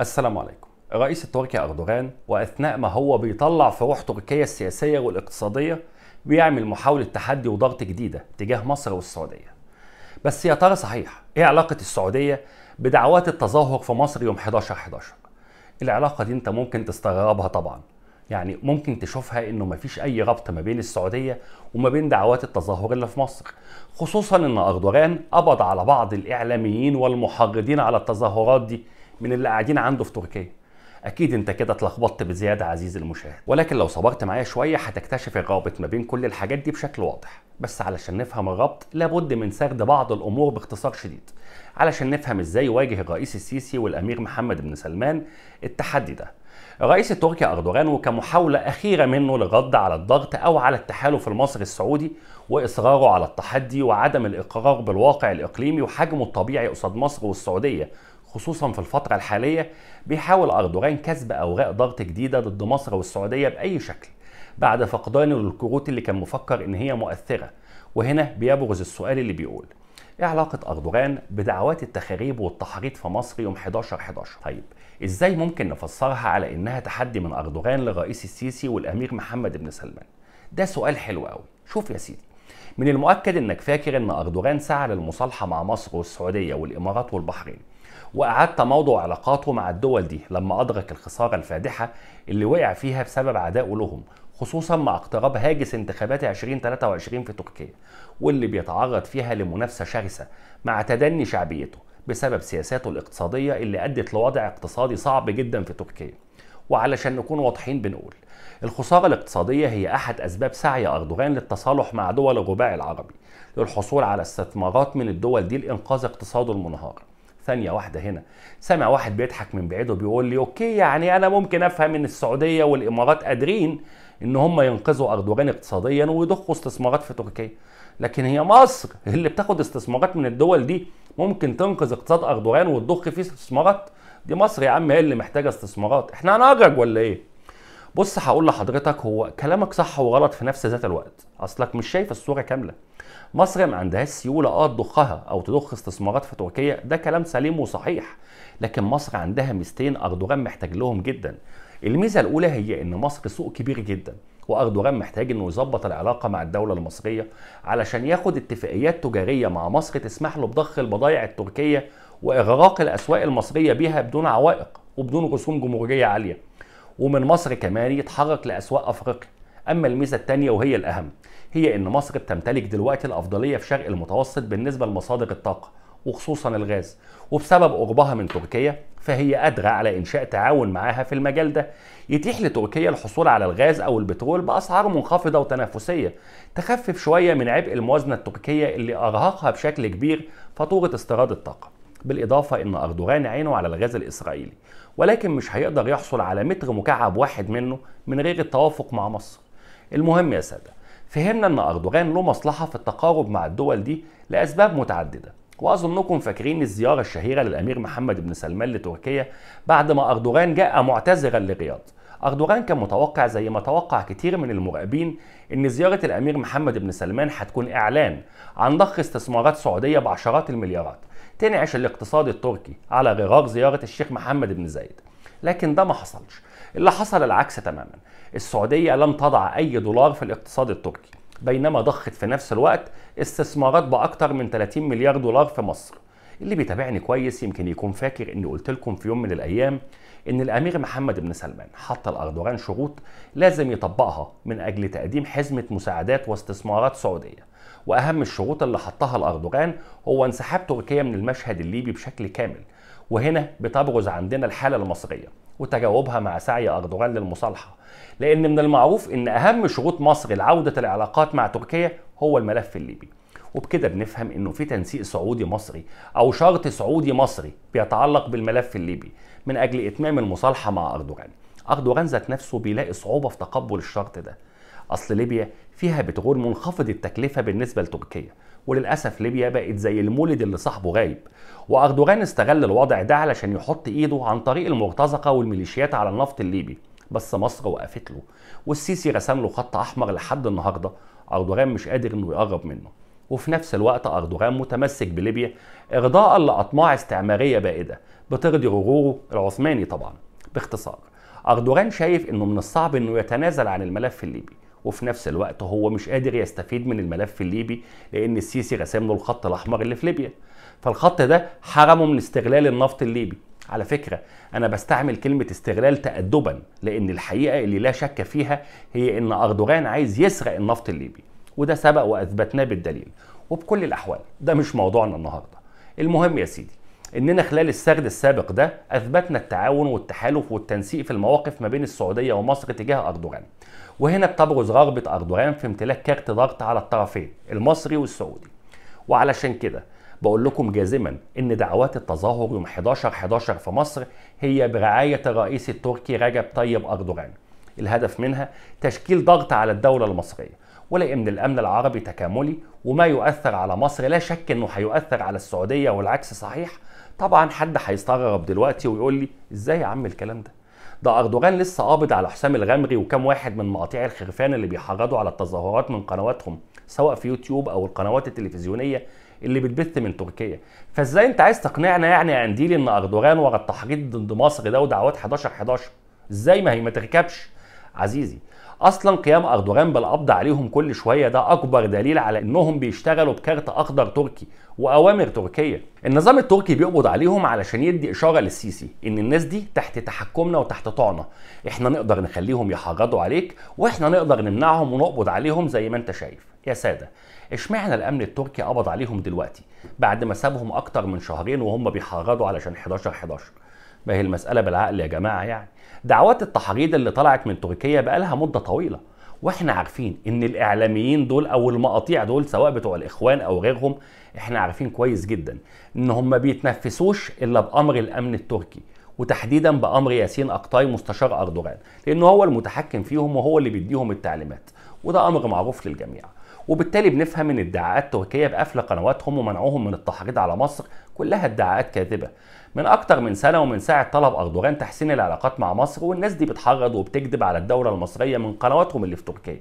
السلام عليكم الرئيس التركي أردوغان وأثناء ما هو بيطلع في روح تركيا السياسية والاقتصادية بيعمل محاولة تحدي وضغط جديدة تجاه مصر والسعودية بس يا ترى صحيح إيه علاقة السعودية بدعوات التظاهر في مصر يوم 11 11 العلاقة دي أنت ممكن تستغربها طبعا يعني ممكن تشوفها انه مفيش اي ربط ما بين السعوديه وما بين دعوات التظاهر اللي في مصر خصوصا ان اردوغان قبض على بعض الاعلاميين والمحرضين على التظاهرات دي من اللي قاعدين عنده في تركيا اكيد انت كده اتلخبطت بزياده عزيزي المشاهد ولكن لو صبرت معايا شويه هتكتشف الرابط ما بين كل الحاجات دي بشكل واضح بس علشان نفهم الربط لابد من سرد بعض الامور باختصار شديد علشان نفهم ازاي واجه الرئيس السيسي والامير محمد بن سلمان التحدي ده الرئيس التركي اردوغان وكمحاوله اخيره منه للرد على الضغط او على التحالف المصري السعودي واصراره على التحدي وعدم الاقرار بالواقع الاقليمي وحجمه الطبيعي قصاد مصر والسعوديه خصوصا في الفترة الحالية بيحاول أردوغان كسب أوراق ضغط جديدة ضد مصر والسعودية بأي شكل بعد فقدانه للكروت اللي كان مفكر إن هي مؤثرة وهنا بيبرز السؤال اللي بيقول ايه علاقة أردوغان بدعوات التخاريب والتحريض في مصر يوم 11 11 طيب ازاي ممكن نفسرها على انها تحدي من أردوغان لرئيس السيسي والأمير محمد بن سلمان ده سؤال حلو قوي شوف يا سيدي من المؤكد انك فاكر ان أردوغان سعى للمصالحة مع مصر والسعودية والإمارات والبحرين وأعاد تموضع علاقاته مع الدول دي لما أدرك الخسارة الفادحة اللي وقع فيها بسبب عدائه لهم خصوصا مع اقتراب هاجس انتخابات 2023 في تركيا واللي بيتعرض فيها لمنافسة شرسة مع تدني شعبيته بسبب سياساته الاقتصادية اللي أدت لوضع اقتصادي صعب جدا في تركيا وعلشان نكون واضحين بنقول الخسارة الاقتصادية هي أحد أسباب سعي أردوغان للتصالح مع دول الرباع العربي للحصول على استثمارات من الدول دي لإنقاذ اقتصاده المنهار ثانيه واحده هنا سامع واحد بيضحك من بعيد وبيقول لي اوكي يعني انا ممكن افهم ان السعوديه والامارات قادرين ان هم ينقذوا اردوغان اقتصاديا ويضخوا استثمارات في تركيا لكن هي مصر اللي بتاخد استثمارات من الدول دي ممكن تنقذ اقتصاد اردوغان وتضخ فيه استثمارات دي مصر يا عم هي اللي محتاجه استثمارات احنا هنأجرج ولا ايه بص هقول لحضرتك هو كلامك صح وغلط في نفس ذات الوقت اصلك مش شايف الصوره كامله مصر ما عندهاش سيوله اه تضخها او تضخ استثمارات في تركيا ده كلام سليم وصحيح لكن مصر عندها ميزتين اردوغان محتاج لهم جدا الميزه الاولى هي ان مصر سوق كبير جدا واردوغان محتاج انه يظبط العلاقه مع الدوله المصريه علشان ياخد اتفاقيات تجاريه مع مصر تسمح له بضخ البضائع التركيه واغراق الاسواق المصريه بيها بدون عوائق وبدون رسوم جمهوريه عاليه ومن مصر كمان يتحرك لأسواق أفريقيا أما الميزة الثانية وهي الأهم هي إن مصر بتمتلك دلوقتي الأفضلية في شرق المتوسط بالنسبة لمصادر الطاقة وخصوصا الغاز وبسبب قربها من تركيا فهي قادرة على إنشاء تعاون معاها في المجال ده يتيح لتركيا الحصول على الغاز أو البترول بأسعار منخفضة وتنافسية تخفف شوية من عبء الموازنة التركية اللي أرهقها بشكل كبير فاتورة استيراد الطاقة بالإضافة أن أردوغان عينه على الغاز الإسرائيلي ولكن مش هيقدر يحصل على متر مكعب واحد منه من غير التوافق مع مصر المهم يا سادة فهمنا أن أردوغان له مصلحة في التقارب مع الدول دي لأسباب متعددة وأظنكم فاكرين الزيارة الشهيرة للأمير محمد بن سلمان لتركيا بعد ما أردوغان جاء معتذرا للرياض أردوغان كان متوقع زي ما توقع كتير من المراقبين إن زيارة الأمير محمد بن سلمان هتكون إعلان عن ضخ استثمارات سعودية بعشرات المليارات تنعش الاقتصاد التركي على غرار زيارة الشيخ محمد بن زايد لكن ده ما حصلش اللي حصل العكس تماما السعودية لم تضع أي دولار في الاقتصاد التركي بينما ضخت في نفس الوقت استثمارات بأكثر من 30 مليار دولار في مصر اللي بيتابعني كويس يمكن يكون فاكر اني قلت لكم في يوم من الايام ان الامير محمد بن سلمان حط الاردوغان شروط لازم يطبقها من اجل تقديم حزمه مساعدات واستثمارات سعوديه واهم الشروط اللي حطها الاردوغان هو انسحاب تركيا من المشهد الليبي بشكل كامل وهنا بتبرز عندنا الحاله المصريه وتجاوبها مع سعي اردوغان للمصالحه لان من المعروف ان اهم شروط مصر لعوده العلاقات مع تركيا هو الملف الليبي وبكده بنفهم انه في تنسيق سعودي مصري او شرط سعودي مصري بيتعلق بالملف الليبي من اجل اتمام المصالحه مع اردوغان اردوغان ذات نفسه بيلاقي صعوبه في تقبل الشرط ده اصل ليبيا فيها بترول منخفض التكلفه بالنسبه لتركيا وللاسف ليبيا بقت زي المولد اللي صاحبه غايب واردوغان استغل الوضع ده علشان يحط ايده عن طريق المرتزقه والميليشيات على النفط الليبي بس مصر وقفت له والسيسي رسم له خط احمر لحد النهارده اردوغان مش قادر انه يقرب منه وفي نفس الوقت أردوغان متمسك بليبيا إرضاء لأطماع استعمارية بائدة بترضي غروره العثماني طبعا باختصار أردوغان شايف إنه من الصعب إنه يتنازل عن الملف الليبي وفي نفس الوقت هو مش قادر يستفيد من الملف الليبي لأن السيسي رسم له الخط الأحمر اللي في ليبيا فالخط ده حرمه من استغلال النفط الليبي على فكرة أنا بستعمل كلمة استغلال تأدبا لأن الحقيقة اللي لا شك فيها هي إن أردوغان عايز يسرق النفط الليبي وده سبق واثبتناه بالدليل وبكل الاحوال ده مش موضوعنا النهارده المهم يا سيدي اننا خلال السرد السابق ده اثبتنا التعاون والتحالف والتنسيق في المواقف ما بين السعوديه ومصر تجاه اردوغان وهنا بتبرز رغبه اردوغان في امتلاك كارت ضغط على الطرفين المصري والسعودي وعلشان كده بقول لكم جازما ان دعوات التظاهر يوم 11 11 في مصر هي برعايه الرئيس التركي رجب طيب اردوغان الهدف منها تشكيل ضغط على الدوله المصريه ولقي ان الامن العربي تكاملي وما يؤثر على مصر لا شك انه هيؤثر على السعوديه والعكس صحيح طبعا حد هيستغرب دلوقتي ويقول لي ازاي يا عم الكلام ده ده اردوغان لسه قابض على حسام الغمري وكم واحد من مقاطيع الخرفان اللي بيحرضوا على التظاهرات من قنواتهم سواء في يوتيوب او القنوات التلفزيونيه اللي بتبث من تركيا فازاي انت عايز تقنعنا يعني يا انديلي ان اردوغان ورا التحريض ضد مصر ده ودعوات 11 11 ازاي ما هي ما تركبش عزيزي اصلا قيام اردوغان بالقبض عليهم كل شويه ده اكبر دليل على انهم بيشتغلوا بكارت اخضر تركي واوامر تركيه النظام التركي بيقبض عليهم علشان يدي اشاره للسيسي ان الناس دي تحت تحكمنا وتحت طعنا احنا نقدر نخليهم يحرضوا عليك واحنا نقدر نمنعهم ونقبض عليهم زي ما انت شايف يا ساده اشمعنى الامن التركي قبض عليهم دلوقتي بعد ما سابهم اكتر من شهرين وهم بيحرضوا علشان 11 11 ما هي المساله بالعقل يا جماعه يعني دعوات التحريض اللي طلعت من تركيا بقالها مدة طويلة واحنا عارفين ان الاعلاميين دول او المقاطيع دول سواء بتوع الاخوان او غيرهم احنا عارفين كويس جدا ان هم بيتنفسوش الا بامر الامن التركي وتحديدا بامر ياسين اقطاي مستشار اردوغان لان هو المتحكم فيهم وهو اللي بيديهم التعليمات وده امر معروف للجميع وبالتالي بنفهم ان ادعاءات تركيا بقفل قنواتهم ومنعهم من التحريض على مصر كلها ادعاءات كاذبه من اكتر من سنه ومن ساعه طلب اردوغان تحسين العلاقات مع مصر والناس دي بتحرض وبتكذب على الدوله المصريه من قنواتهم اللي في تركيا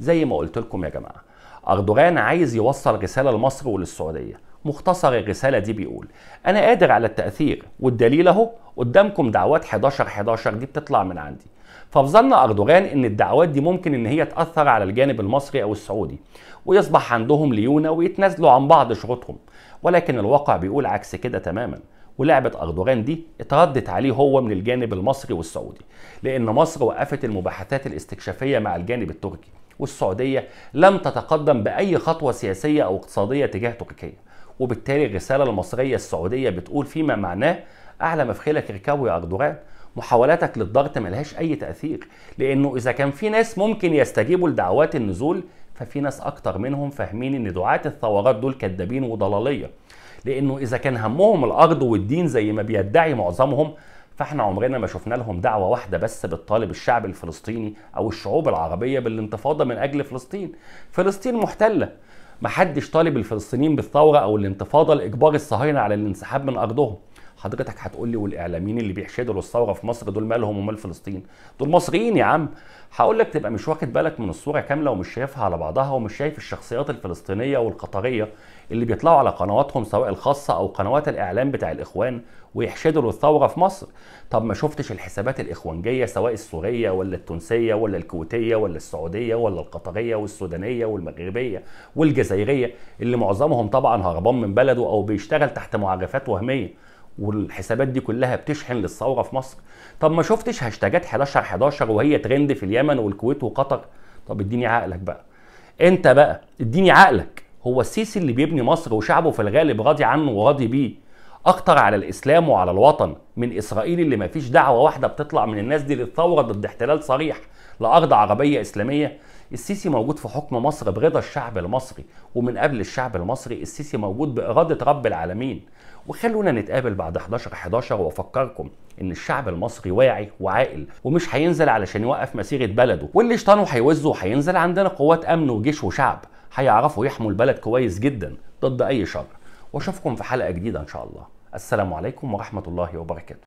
زي ما قلت لكم يا جماعه أردوغان عايز يوصل رسالة لمصر وللسعودية مختصر الرسالة دي بيقول أنا قادر على التأثير والدليل أهو قدامكم دعوات 11 11 دي بتطلع من عندي ففي ظن أردوغان إن الدعوات دي ممكن إن هي تأثر على الجانب المصري أو السعودي ويصبح عندهم ليونة ويتنازلوا عن بعض شروطهم ولكن الواقع بيقول عكس كده تماما ولعبة أردوغان دي اتردت عليه هو من الجانب المصري والسعودي لأن مصر وقفت المباحثات الاستكشافية مع الجانب التركي والسعودية لم تتقدم بأي خطوة سياسية أو اقتصادية تجاه تركيا وبالتالي الرسالة المصرية السعودية بتقول فيما معناه أعلى ما في خيلك اركبه يا أردوغان محاولاتك للضغط ملهاش أي تأثير لأنه إذا كان في ناس ممكن يستجيبوا لدعوات النزول ففي ناس أكتر منهم فاهمين إن دعاة الثورات دول كدابين وضلالية لأنه إذا كان همهم الأرض والدين زي ما بيدعي معظمهم فاحنا عمرنا ما شفنا لهم دعوه واحده بس بتطالب الشعب الفلسطيني او الشعوب العربيه بالانتفاضه من اجل فلسطين فلسطين محتله محدش طالب الفلسطينيين بالثوره او الانتفاضه لاجبار الصهاينه على الانسحاب من ارضهم حضرتك هتقول لي والاعلاميين اللي بيحشدوا للثوره في مصر دول مالهم ومال فلسطين دول مصريين يا عم هقول لك تبقى مش واخد بالك من الصوره كامله ومش شايفها على بعضها ومش شايف الشخصيات الفلسطينيه والقطريه اللي بيطلعوا على قنواتهم سواء الخاصه او قنوات الاعلام بتاع الاخوان ويحشدوا للثوره في مصر طب ما شفتش الحسابات الاخوانجيه سواء السوريه ولا التونسيه ولا الكويتيه ولا السعوديه ولا القطريه والسودانيه والمغربيه والجزائريه اللي معظمهم طبعا هربان من بلده او بيشتغل تحت معرفات وهميه والحسابات دي كلها بتشحن للثوره في مصر طب ما شفتش هاشتاجات 11 11 وهي ترند في اليمن والكويت وقطر طب اديني عقلك بقى انت بقى اديني عقلك هو السيسي اللي بيبني مصر وشعبه في الغالب راضي عنه وراضي بيه اكتر على الاسلام وعلى الوطن من اسرائيل اللي ما فيش دعوه واحده بتطلع من الناس دي للثوره ضد احتلال صريح لارض عربيه اسلاميه السيسي موجود في حكم مصر برضا الشعب المصري ومن قبل الشعب المصري السيسي موجود بإرادة رب العالمين وخلونا نتقابل بعد 11 11 وافكركم ان الشعب المصري واعي وعاقل ومش هينزل علشان يوقف مسيره بلده واللي اشطانه هيوزه وهينزل عندنا قوات امن وجيش وشعب هيعرفوا يحموا البلد كويس جدا ضد اي شر واشوفكم في حلقه جديده ان شاء الله السلام عليكم ورحمه الله وبركاته